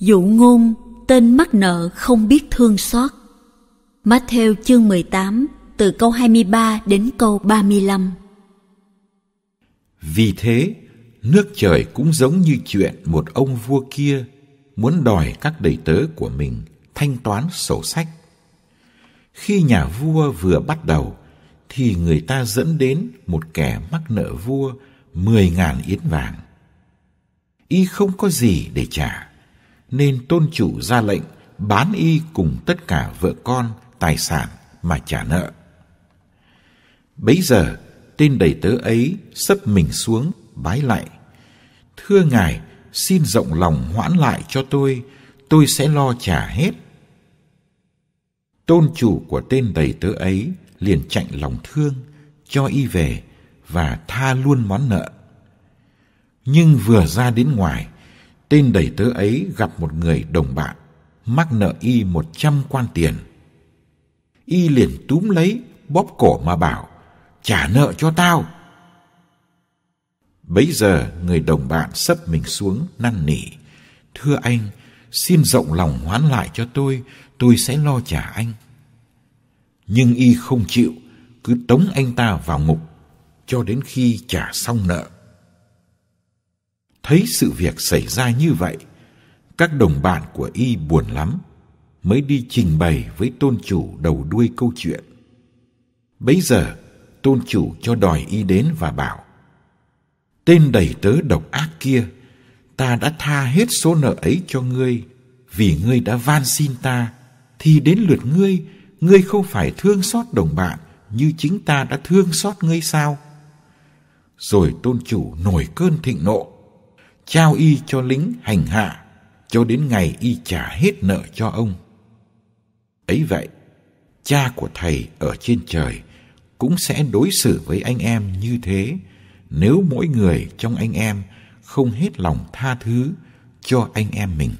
Dụ ngôn tên mắc nợ không biết thương xót. Matthew chương 18 từ câu 23 đến câu 35. Vì thế, nước trời cũng giống như chuyện một ông vua kia muốn đòi các đầy tớ của mình thanh toán sổ sách. Khi nhà vua vừa bắt đầu thì người ta dẫn đến một kẻ mắc nợ vua 10.000 yến vàng. Y không có gì để trả nên tôn chủ ra lệnh bán y cùng tất cả vợ con, tài sản mà trả nợ. Bấy giờ, tên đầy tớ ấy sấp mình xuống bái lại. Thưa ngài, xin rộng lòng hoãn lại cho tôi, tôi sẽ lo trả hết. Tôn chủ của tên đầy tớ ấy liền chạnh lòng thương, cho y về và tha luôn món nợ. Nhưng vừa ra đến ngoài, Tên đầy tớ ấy gặp một người đồng bạn, mắc nợ y một trăm quan tiền. Y liền túm lấy, bóp cổ mà bảo, trả nợ cho tao. Bấy giờ người đồng bạn sấp mình xuống năn nỉ. Thưa anh, xin rộng lòng hoán lại cho tôi, tôi sẽ lo trả anh. Nhưng y không chịu, cứ tống anh ta vào ngục cho đến khi trả xong nợ. Thấy sự việc xảy ra như vậy, các đồng bạn của y buồn lắm, mới đi trình bày với tôn chủ đầu đuôi câu chuyện. Bấy giờ, tôn chủ cho đòi y đến và bảo, Tên đầy tớ độc ác kia, ta đã tha hết số nợ ấy cho ngươi, vì ngươi đã van xin ta, thì đến lượt ngươi, ngươi không phải thương xót đồng bạn như chính ta đã thương xót ngươi sao? Rồi tôn chủ nổi cơn thịnh nộ, trao y cho lính hành hạ cho đến ngày y trả hết nợ cho ông ấy vậy cha của thầy ở trên trời cũng sẽ đối xử với anh em như thế nếu mỗi người trong anh em không hết lòng tha thứ cho anh em mình